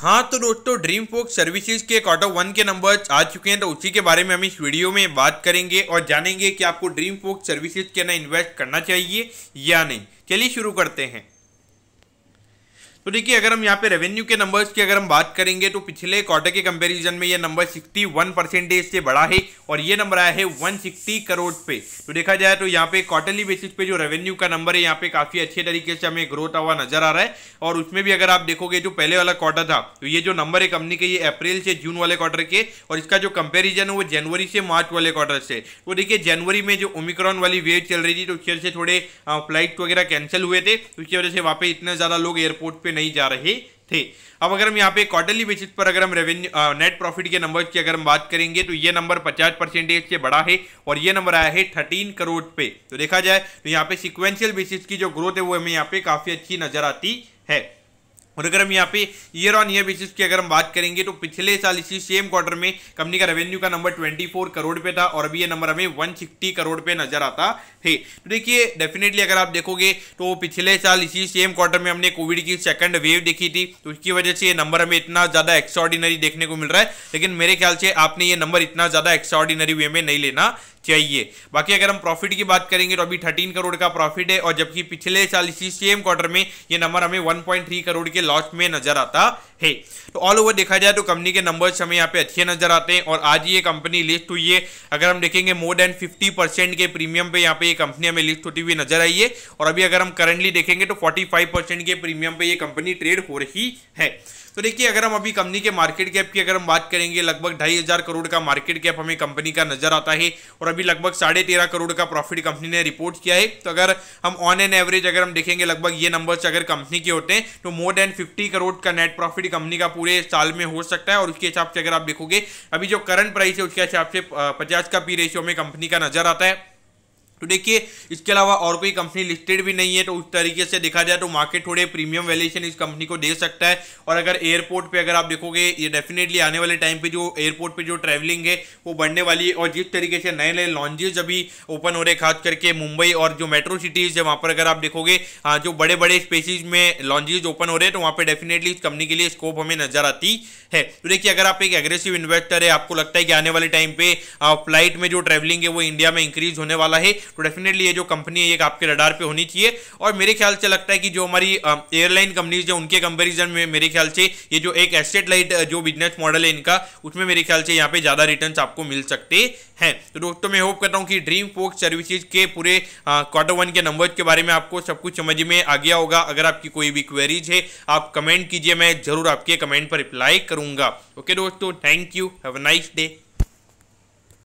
हाँ तो दोस्तों ड्रीम फोक सर्विसेज के क्वार्टर वन के नंबर्स आ चुके हैं तो उसी के बारे में हम इस वीडियो में बात करेंगे और जानेंगे कि आपको ड्रीम फोक सर्विसेज के ना इन्वेस्ट करना चाहिए या नहीं चलिए शुरू करते हैं तो देखिए अगर हम यहाँ पे रेवेन्यू के नंबर्स की अगर हम बात करेंगे तो पिछले क्वार्टर के कंपैरिजन में ये नंबर 61 परसेंटेज से बड़ा है और ये नंबर आया है 160 करोड़ पे तो देखा जाए तो यहाँ पे क्वार्टरली बेसिस पे जो रेवेन्यू का नंबर है यहाँ पे काफी अच्छे तरीके से हमें ग्रोथ हुआ नजर आ रहा है और उसमें भी अगर आप देखोगे जो पहले वाला क्वार्टर था तो ये जो नंबर है कंपनी के ये अप्रैल से जून वाले क्वार्टर के और इसका जो कंपेरिजन है वो जनवरी से मार्च वाले क्वार्टर से तो देखिए जनवरी में जो ओमिक्रॉन वाली वेव चल रही थी तो उसके वजह से थोड़े फ्लाइट वगैरह कैंसिल हुए थे तो उसकी वजह से वहाँ पे इतने ज्यादा लोग एयरपोर्ट पर नहीं जा रहे थे अब अगर हम यहाँ पे क्वार्टरली बेसिस पर अगर हम रेवेन्यू नेट प्रॉफिट के नंबर की अगर हम बात करेंगे तो ये नंबर 50 परसेंटेज से बड़ा है और ये नंबर आया है 13 करोड़ पे तो देखा जाए तो यहाँ पे सिक्वेंशियल बेसिस की जो ग्रोथ है वो हमें यहाँ पे काफ़ी अच्छी नजर आती है और अगर हम यहाँ पे ईयर ऑन ईयर बेसिस की अगर हम बात करेंगे तो पिछले साल इसी सेम क्वार्टर में कंपनी का रेवेन्यू का नंबर 24 करोड़ पे था और अभी ये नंबर हमें 160 करोड़ पे नजर आता है तो देखिए डेफिनेटली अगर आप देखोगे तो पिछले साल इसी सेम क्वार्टर में हमने कोविड की सेकंड वेव देखी थी तो उसकी वजह से ये नंबर हमें इतना ज्यादा एक्स्ट्रॉर्डिनरी देखने को मिल रहा है लेकिन मेरे ख्याल से आपने ये नंबर इतना ज्यादा एक्स्ट्रॉर्डिनरी वे में नहीं लेना चाहिए बाकी अगर हम प्रॉफिट की बात करेंगे तो अभी थर्टीन करोड़ का प्रॉफिट है और जबकि पिछले साल इसी सेम क्वार्टर में ये नंबर हमें 1.3 करोड़ के लॉस्ट में नजर आता है तो ऑल ओवर देखा जाए तो कंपनी के नंबर्स हमें यहाँ पे अच्छे नजर आते हैं और आज ये कंपनी लिस्ट हुई है अगर हम देखेंगे मोर देन 50 परसेंट के प्रीमियम पे यहाँ पे ये कंपनी हमें लिस्ट होती हुई नजर आई है और अभी अगर हम करंटली देखेंगे तो 45 परसेंट के प्रीमियम पे ये कंपनी ट्रेड हो रही है तो देखिए अगर हम अभी कंपनी के मार्केट कैप की अगर हम बात करेंगे लगभग ढाई हजार करोड़ का मार्केट कैप हमें कंपनी का नजर आता है और अभी लगभग साढ़े तेरह करोड़ का प्रॉफिट कंपनी ने रिपोर्ट किया है तो अगर हम ऑन एन एवरेज अगर हम देखेंगे लगभग ये नंबर्स अगर कंपनी के होते हैं तो मोर देन फिफ्टी करोड़ का नेट प्रॉफिट कंपनी का पूरे साल में हो सकता है और उसके हिसाब से अगर आप देखोगे अभी जो करंट प्राइस है उसके हिसाब से पचास का पी रेशियो में कंपनी का नजर आता है तो देखिए इसके अलावा और कोई कंपनी लिस्टेड भी नहीं है तो उस तरीके से देखा जाए तो मार्केट थोड़े प्रीमियम वैल्यूएशन इस कंपनी को दे सकता है और अगर एयरपोर्ट पे अगर आप देखोगे ये डेफिनेटली आने वाले टाइम पे जो एयरपोर्ट पे जो ट्रैवलिंग है वो बढ़ने वाली है और जिस तरीके से नए नए लॉन्जेज अभी ओपन हो रहे खास करके मुंबई और जो मेट्रो सिटीज़ है वहाँ पर अगर आप देखोगे जो बड़े बड़े स्पेसिस में लॉन्जेज ओपन हो रहे हैं तो वहाँ पर डेफिनेटली इस कंपनी के लिए स्कोप हमें नजर आती है तो देखिए अगर आप एक एग्रेसिव इन्वेस्टर है आपको लगता है कि आने वाले टाइम पर फ्लाइट में जो ट्रैवलिंग है वो इंडिया में इंक्रीज होने वाला है तो डेफिनेटली ये जो कंपनी है ये आपके रडार पे होनी चाहिए और मेरे ख्याल से लगता है कि जो हमारी एयरलाइन कंपनीज है उनके कंपेरिजन में मेरे ख्याल से ये जो एक एसेट लाइट जो बिजनेस मॉडल है इनका उसमें मेरे ख्याल से यहाँ पे ज़्यादा रिटर्न आपको मिल सकते हैं तो दोस्तों मैं होप करता हूँ कि ड्रीम फोक सर्विसेज के पूरे क्वार्टर वन के नंबर के बारे में आपको सब कुछ समझ में आ गया होगा अगर आपकी कोई भी क्वेरीज है आप कमेंट कीजिए मैं जरूर आपके कमेंट पर रिप्लाई करूंगा ओके दोस्तों thank you have a nice day